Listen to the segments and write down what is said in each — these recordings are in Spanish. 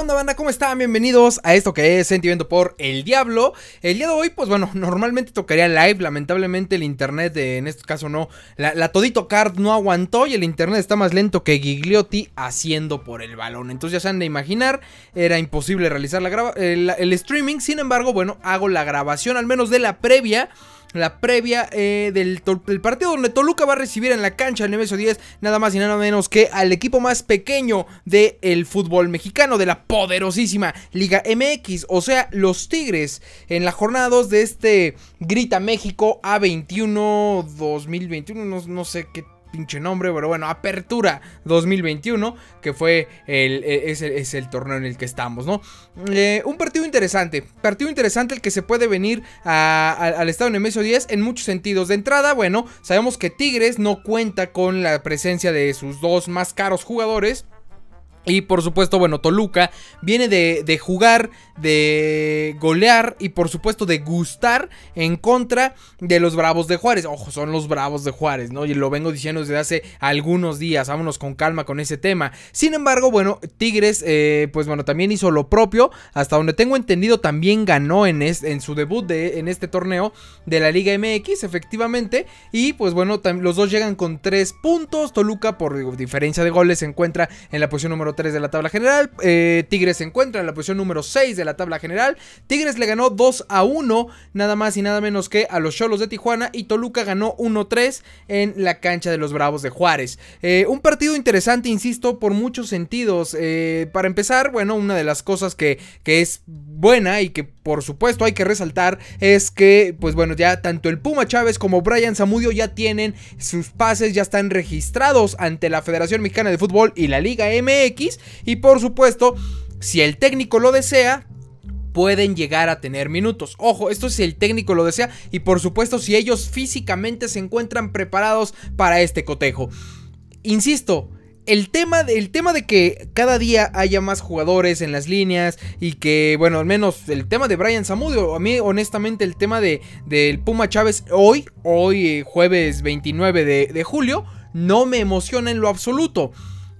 onda banda? ¿Cómo están? Bienvenidos a esto que es Sentimiento por el Diablo. El día de hoy, pues bueno, normalmente tocaría live, lamentablemente el internet, en este caso no, la, Todito Card no aguantó y el internet está más lento que Gigliotti haciendo por el balón. Entonces ya se han de imaginar, era imposible realizar la el streaming, sin embargo, bueno, hago la grabación al menos de la previa la previa eh, del, partido donde Toluca va a recibir en la cancha el Nemesio 10 nada más y nada menos que al equipo más pequeño del el fútbol mexicano de la poderosísima Liga MX, o sea, los Tigres en la jornadas de este Grita México A21 2021, no, no sé qué pinche nombre, pero bueno, Apertura 2021, que fue el, e, es, el, torneo en el que estamos, ¿no? Eh, un partido interesante, partido interesante el que se puede venir al estado Nemesio 10 en muchos sentidos. De entrada, bueno, sabemos que Tigres no cuenta con la presencia de sus dos más caros jugadores. Y por supuesto, bueno, Toluca viene de, jugar, de golear y por supuesto de gustar en contra de los Bravos de Juárez. Ojo, son los Bravos de Juárez, ¿no? Y lo vengo diciendo desde hace algunos días. Vámonos con calma con ese tema. Sin embargo, bueno, Tigres, eh, pues bueno, también hizo lo propio. Hasta donde tengo entendido, también ganó en, en su debut de, en este torneo de la Liga MX, efectivamente. Y pues bueno, los dos llegan con tres puntos. Toluca, por diferencia de goles, se encuentra en la posición número 3 de la tabla general. Eh, Tigres se encuentra en la posición número 6 de la tabla general. Tigres le ganó 2 a 1, nada más y nada menos que a los Cholos de Tijuana. Y Toluca ganó 1-3 en la cancha de los Bravos de Juárez. Eh, un partido interesante, insisto, por muchos sentidos. Eh, para empezar, bueno, una de las cosas que, que es buena y que por supuesto hay que resaltar es que, pues bueno, ya tanto el Puma Chávez como Brian Zamudio ya tienen sus pases, ya están registrados ante la Federación Mexicana de Fútbol y la Liga MX. Y por supuesto, si el técnico lo desea, pueden llegar a tener minutos. Ojo, esto si el técnico lo desea y por supuesto si ellos físicamente se encuentran preparados para este cotejo. Insisto, el tema, de, tema de que cada día haya más jugadores en las líneas y que, bueno, al menos el tema de Brian Zamudio, a mí honestamente el tema de, del Puma Chávez hoy, hoy eh, jueves 29 de julio, no me emociona en lo absoluto.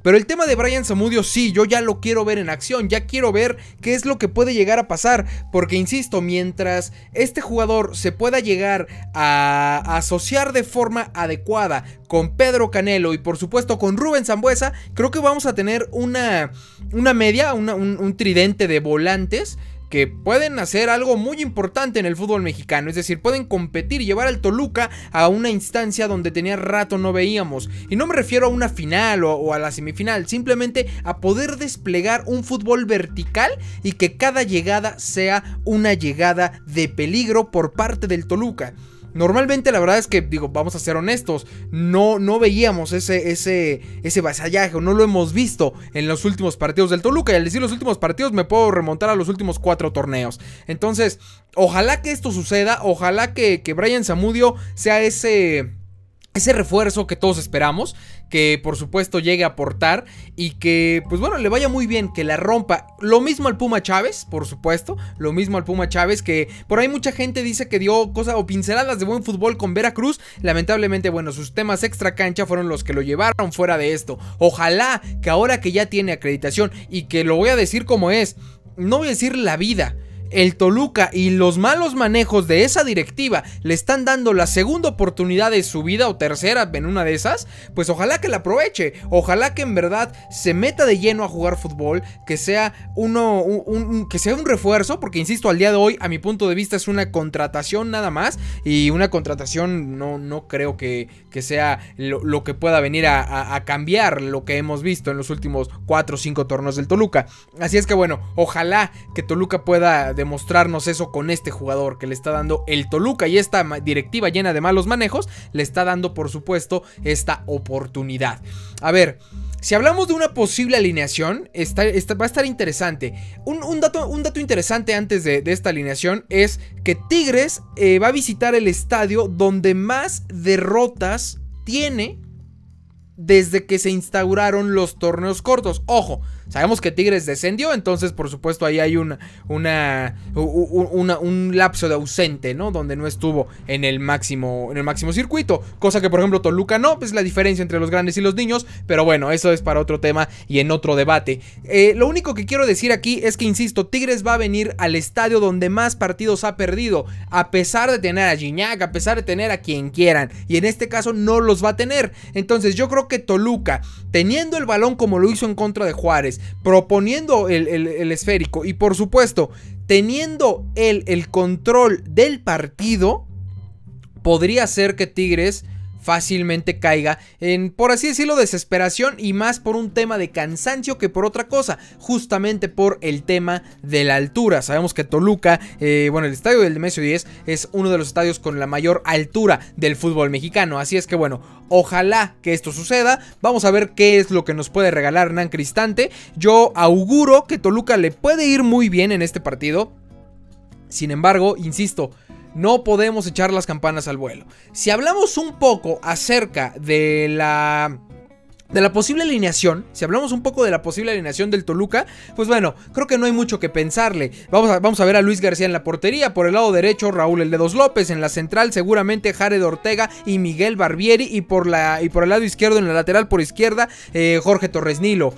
Pero el tema de Brian Zamudio, sí, yo ya lo quiero ver en acción, ya quiero ver qué es lo que puede llegar a pasar. Porque, insisto, mientras este jugador se pueda llegar a asociar de forma adecuada con Pedro Canelo y por supuesto con Rubén Zambuesa, creo que vamos a tener una, una media, un tridente de volantes que pueden hacer algo muy importante en el fútbol mexicano, es decir, pueden competir y llevar al Toluca a una instancia donde tenía rato no veíamos. Y no me refiero a una final o, o, a la semifinal, simplemente a poder desplegar un fútbol vertical y que cada llegada sea una llegada de peligro por parte del Toluca. Normalmente la verdad es que, digo, vamos a ser honestos, no, no veíamos ese, ese, ese vasallaje o no lo hemos visto en los últimos partidos del Toluca. Y al decir los últimos partidos me puedo remontar a los últimos cuatro torneos. Entonces, ojalá que esto suceda, ojalá que, que Brian Zamudio sea ese ese refuerzo que todos esperamos, que por supuesto llegue a aportar y que, pues bueno, le vaya muy bien, que la rompa. Lo mismo al Puma Chávez, por supuesto, lo mismo al Puma Chávez, que por ahí mucha gente dice que dio cosas o pinceladas de buen fútbol con Veracruz. Lamentablemente, bueno, sus temas extra cancha fueron los que lo llevaron fuera de esto. Ojalá que ahora que ya tiene acreditación y que lo voy a decir como es, no voy a decir la vida, el Toluca y los malos manejos de esa directiva le están dando la segunda oportunidad de su vida o tercera en una de esas, pues ojalá que la aproveche, ojalá que en verdad se meta de lleno a jugar fútbol, que sea uno un, que sea un refuerzo, porque insisto, al día de hoy a mi punto de vista es una contratación nada más y una contratación no, no creo que, que sea lo, que pueda venir a, cambiar lo que hemos visto en los últimos 4 o 5 torneos del Toluca. Así es que bueno, ojalá que Toluca pueda demostrarnos eso con este jugador que le está dando el Toluca y esta directiva llena de malos manejos, le está dando por supuesto esta oportunidad. A ver, si hablamos de una posible alineación, va a estar interesante. Un, dato, un dato, interesante antes de, esta alineación es que Tigres eh, va a visitar el estadio donde más derrotas tiene desde que se instauraron los torneos cortos. Ojo, sabemos que Tigres descendió, entonces por supuesto ahí hay una, una, un lapso de ausente, ¿no? Donde no estuvo en el máximo, en el máximo circuito, cosa que por ejemplo Toluca no, es la diferencia entre los grandes y los niños, pero bueno, eso es para otro tema y en otro debate. Eh, lo único que quiero decir aquí es que, insisto, Tigres va a venir al estadio donde más partidos ha perdido, a pesar de tener a Gignac, a pesar de tener a quien quieran, y en este caso no los va a tener. Entonces yo creo que Toluca, teniendo el balón como lo hizo en contra de Juárez, proponiendo el, esférico y por supuesto teniendo el control del partido, podría ser que Tigres fácilmente caiga en, por así decirlo, desesperación y más por un tema de cansancio que por otra cosa, justamente por el tema de la altura. Sabemos que Toluca, eh, bueno, el estadio del Demesio 10 es uno de los estadios con la mayor altura del fútbol mexicano, así es que bueno, ojalá que esto suceda, vamos a ver qué es lo que nos puede regalar Nan Cristante, yo auguro que Toluca le puede ir muy bien en este partido, sin embargo, insisto, no podemos echar las campanas al vuelo. Si hablamos un poco acerca de la... De la posible alineación, si hablamos un poco de la posible alineación del Toluca, pues bueno, creo que no hay mucho que pensarle. Vamos a, vamos a ver a Luis García en la portería, por el lado derecho Raúl El Dedos López, en la central seguramente Jared Ortega y Miguel Barbieri, y por, la, y por el lado izquierdo en la lateral por izquierda eh, Jorge Torres Nilo.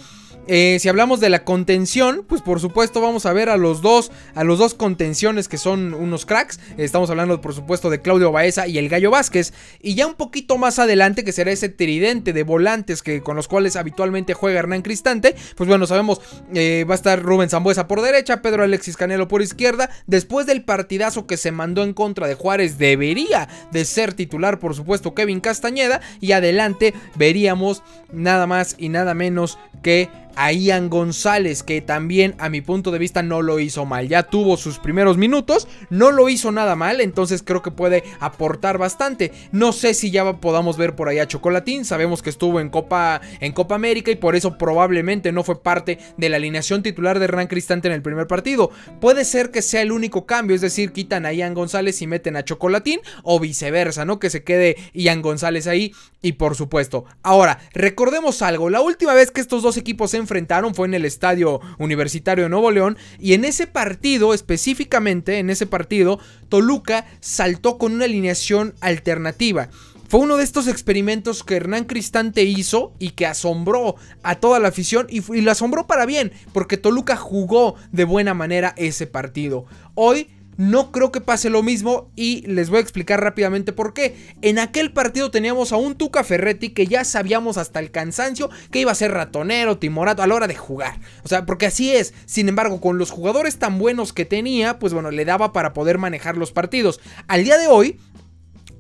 Eh, si hablamos de la contención, pues por supuesto vamos a ver a los dos, a los dos contenciones que son unos cracks. Estamos hablando por supuesto de Claudio Baeza y el Gallo Vázquez. Y ya un poquito más adelante, que será ese tridente de volantes que, con los cuales habitualmente juega Hernán Cristante, pues bueno, sabemos, eh, va a estar Rubén Zambuesa por derecha, Pedro Alexis Canelo por izquierda. Después del partidazo que se mandó en contra de Juárez, debería de ser titular por supuesto Kevin Castañeda. Y adelante veríamos nada más y nada menos que a Ian González, que también a mi punto de vista no lo hizo mal. Ya tuvo sus primeros minutos, no lo hizo nada mal, entonces creo que puede aportar bastante. No sé si ya podamos ver por ahí a Chocolatín, sabemos que estuvo en Copa, en América y por eso probablemente no fue parte de la alineación titular de Ran Cristante en el primer partido. Puede ser que sea el único cambio, es decir, quitan a Ian González y meten a Chocolatín o viceversa, ¿no? Que se quede Ian González ahí y por supuesto. Ahora, recordemos algo, la última vez que estos dos equipos se enfrentaron fue en el Estadio Universitario de Nuevo León y en ese partido, específicamente en ese partido, Toluca saltó con una alineación alternativa. Fue uno de estos experimentos que Hernán Cristante hizo y que asombró a toda la afición y, lo asombró para bien, porque Toluca jugó de buena manera ese partido. Hoy no creo que pase lo mismo y les voy a explicar rápidamente por qué. En aquel partido teníamos a un Tuca Ferretti que ya sabíamos hasta el cansancio que iba a ser ratonero, timorato a la hora de jugar. O sea, porque así es. Sin embargo, con los jugadores tan buenos que tenía, pues bueno, le daba para poder manejar los partidos. Al día de hoy,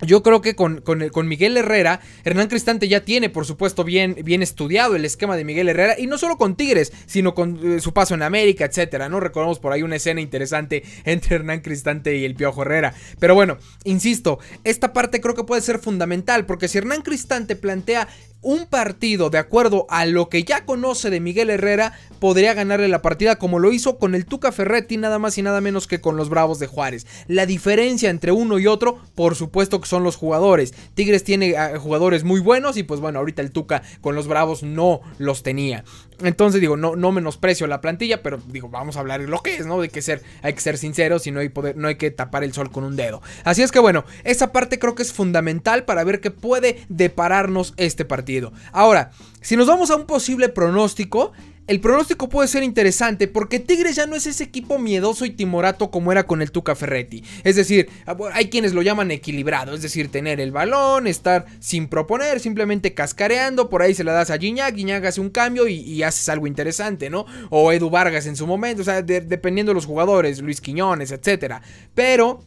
yo creo que con, Miguel Herrera, Hernán Cristante ya tiene, por supuesto, bien, bien estudiado el esquema de Miguel Herrera. Y no solo con Tigres, sino con eh, su paso en América, etcétera. ¿no? Recordamos por ahí una escena interesante entre Hernán Cristante y el Piojo Herrera. Pero bueno, insisto, esta parte creo que puede ser fundamental. Porque si Hernán Cristante plantea un partido de acuerdo a lo que ya conoce de Miguel Herrera podría ganarle la partida como lo hizo con el Tuca Ferretti nada más y nada menos que con los Bravos de Juárez. La diferencia entre uno y otro por supuesto que son los jugadores. Tigres tiene ah, jugadores muy buenos y pues bueno ahorita el Tuca con los Bravos no los tenía. Entonces digo, no, no menosprecio la plantilla, pero digo, vamos a hablar de lo que es, ¿no? De que ser, hay que ser sinceros y no hay, poder, no hay que tapar el sol con un dedo. Así es que bueno, esa parte creo que es fundamental para ver qué puede depararnos este partido. Ahora, si nos vamos a un posible pronóstico, el pronóstico puede ser interesante porque Tigres ya no es ese equipo miedoso y timorato como era con el Tuca Ferretti. Es decir, ah, hay quienes lo llaman equilibrado, es decir, tener el balón, estar sin proponer, simplemente cascareando, por ahí se la das a Gignac, Gignac hace un cambio y, haces algo interesante, ¿no? O Edu Vargas en su momento, o sea, dependiendo de los jugadores, Luis Quiñones, etc. Pero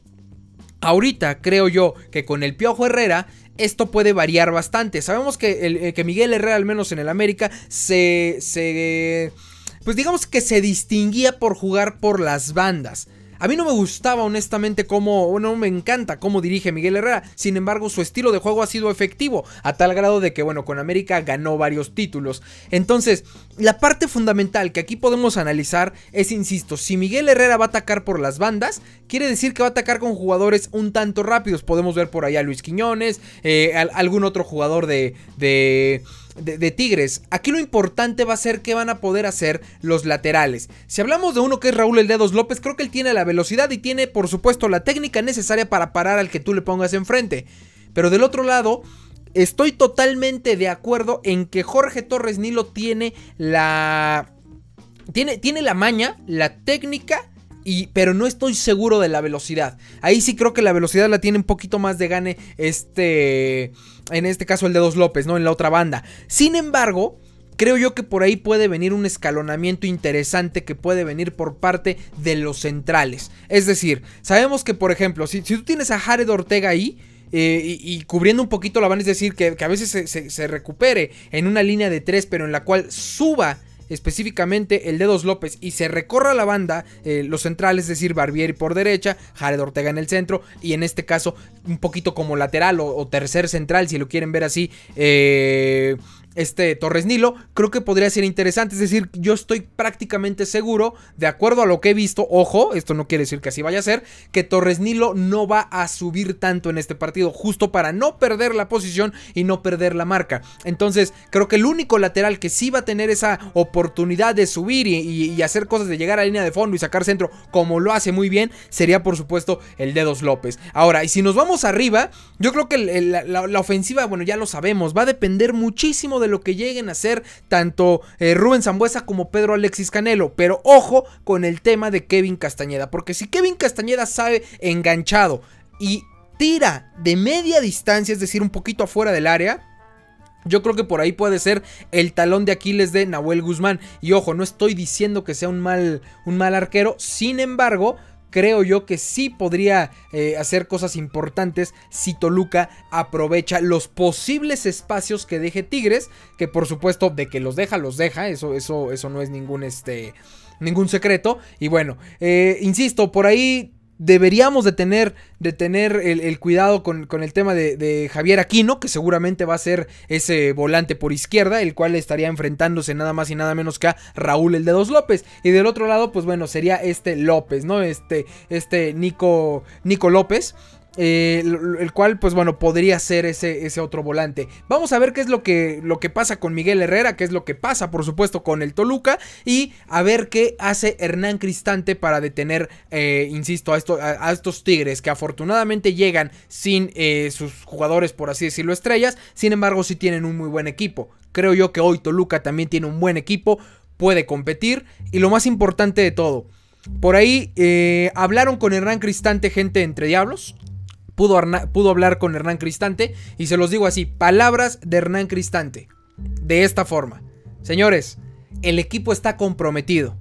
Ahorita creo yo que con el Piojo Herrera esto puede variar bastante. Sabemos eh, que, Miguel Herrera, al menos en el América, se, se... Pues digamos que se distinguía por jugar por las bandas. A mí no me gustaba honestamente cómo, no me encanta cómo dirige Miguel Herrera, sin embargo su estilo de juego ha sido efectivo, a tal grado de que bueno, con América ganó varios títulos. Entonces, la parte fundamental que aquí podemos analizar es, insisto, si Miguel Herrera va a atacar por las bandas, quiere decir que va a atacar con jugadores un tanto rápidos, podemos ver por allá a Luis Quiñones, eh, algún otro jugador de de, Tigres. Aquí lo importante va a ser que van a poder hacer los laterales. Si hablamos de uno que es Raúl El Dedos López, creo que él tiene la velocidad y tiene por supuesto la técnica necesaria para parar al que tú le pongas enfrente. Pero del otro lado, estoy totalmente de acuerdo en que Jorge Torres Nilo tiene la... Tiene, tiene la maña, la técnica pero no estoy seguro de la velocidad. Ahí sí creo que la velocidad la tiene un poquito más de gane este... En este caso el de Dos López, ¿no? En la otra banda. Sin embargo, creo yo que por ahí puede venir un escalonamiento interesante que puede venir por parte de los centrales. Es decir, sabemos que, por ejemplo, si, tú tienes a Jared Ortega ahí. Eh, y, cubriendo un poquito la van, es decir, que, a veces se, recupere en una línea de tres pero en la cual suba específicamente el Dos López, y se recorra la banda, eh, los centrales, es decir, Barbieri por derecha, Jared Ortega en el centro, y en este caso un poquito como lateral o, o tercer central, si lo quieren ver así, eh, este Torres Nilo, creo que podría ser interesante. Es decir, yo estoy prácticamente seguro, de acuerdo a lo que he visto, ojo, esto no quiere decir que así vaya a ser, que Torres Nilo no va a subir tanto en este partido, justo para no perder la posición y no perder la marca. Entonces, creo que el único lateral que sí va a tener esa oportunidad de subir y, hacer cosas de llegar a línea de fondo y sacar centro, como lo hace muy bien, sería por supuesto el Dedos López. Ahora, y si nos vamos arriba, yo creo que la, la ofensiva, bueno, ya lo sabemos, va a depender muchísimo de de lo que lleguen a ser tanto eh, Rubén Zambuesa como Pedro Alexis Canelo. Pero ojo con el tema de Kevin Castañeda, porque si Kevin Castañeda sabe enganchado y tira de media distancia, es decir, un poquito afuera del área, yo creo que por ahí puede ser el talón de Aquiles de Nahuel Guzmán. Y ojo, no estoy diciendo que sea un mal, un mal arquero. Sin embargo, creo yo que sí podría eh, hacer cosas importantes si Toluca aprovecha los posibles espacios que deje Tigres, que por supuesto de que los deja, los deja, eso, eso, eso no es ningún, este, ningún secreto. Y bueno, eh, insisto, por ahí deberíamos de tener, el, cuidado con, el tema de, Javier Aquino, que seguramente va a ser ese volante por izquierda, el cual estaría enfrentándose nada más y nada menos que a Raúl el de dos López. Y del otro lado, pues bueno, sería este López, ¿no? Este, este Nico, Nico López, eh, el cual, pues bueno, podría ser ese, ese, otro volante. Vamos a ver qué es lo que, lo que pasa con Miguel Herrera, qué es lo que pasa, por supuesto, con el Toluca. Y a ver qué hace Hernán Cristante para detener, eh, insisto, a, estos Tigres que afortunadamente llegan sin eh, sus jugadores, por así decirlo, estrellas. Sin embargo, sí tienen un muy buen equipo. Creo yo que hoy Toluca también tiene un buen equipo, puede competir. Y lo más importante de todo. Por ahí hablaron con Hernán Cristante, gente entre diablos, pudo, hablar con Hernán Cristante. Y se los digo así, palabras de Hernán Cristante. De esta forma. Señores, el equipo está comprometido.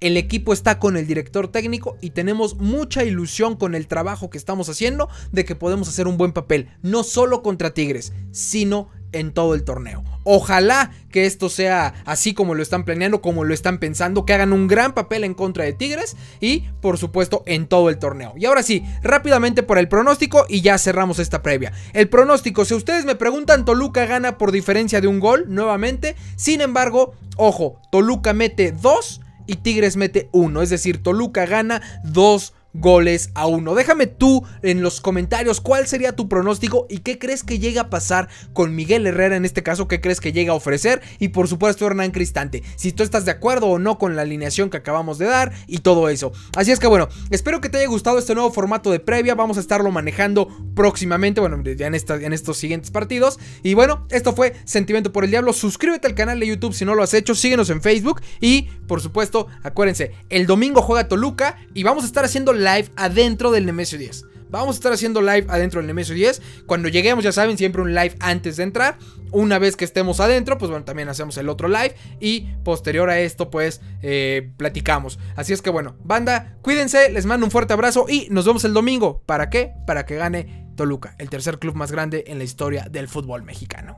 El equipo está con el director técnico y tenemos mucha ilusión con el trabajo que estamos haciendo de que podemos hacer un buen papel, no solo contra Tigres, sino en todo el torneo. Ojalá que esto sea así como lo están planeando, como lo están pensando, que hagan un gran papel en contra de Tigres y por supuesto en todo el torneo. Y ahora sí, rápidamente por el pronóstico y ya cerramos esta previa. El pronóstico, si ustedes me preguntan, Toluca gana por diferencia de un gol nuevamente. Sin embargo, ojo, Toluca mete dos y Tigres mete uno. es decir, Toluca gana 2 goles a uno. Déjame tú en los comentarios cuál sería tu pronóstico y qué crees que llega a pasar con Miguel Herrera en este caso, qué crees que llega a ofrecer y por supuesto Hernán Cristante, si tú estás de acuerdo o no con la alineación que acabamos de dar y todo eso. Así es que bueno, espero que te haya gustado este nuevo formato de previa, vamos a estarlo manejando próximamente, bueno, ya en, estos siguientes partidos. Y bueno, esto fue Sentimiento por el Diablo, suscríbete al canal de YouTube si no lo has hecho, síguenos en Facebook y por supuesto, acuérdense, el domingo juega Toluca y vamos a estar haciendo la live adentro del Nemesio 10. Vamos a estar haciendo live adentro del Nemesio 10. Cuando lleguemos, ya saben, siempre un live antes de entrar. Una vez que estemos adentro, pues bueno, también hacemos el otro live. Y posterior a esto, pues eh, platicamos. Así es que bueno, banda, cuídense, les mando un fuerte abrazo y nos vemos el domingo. ¿Para qué? Para que gane Toluca, el tercer club más grande en la historia del fútbol mexicano.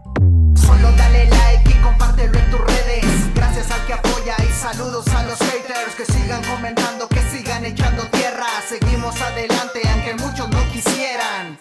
Solo dale like y compártelo en tus redes. Gracias al que apoya y saludos a los haters que sigan comentando, que sigan echando tierra. Seguimos adelante aunque muchos no quisieran.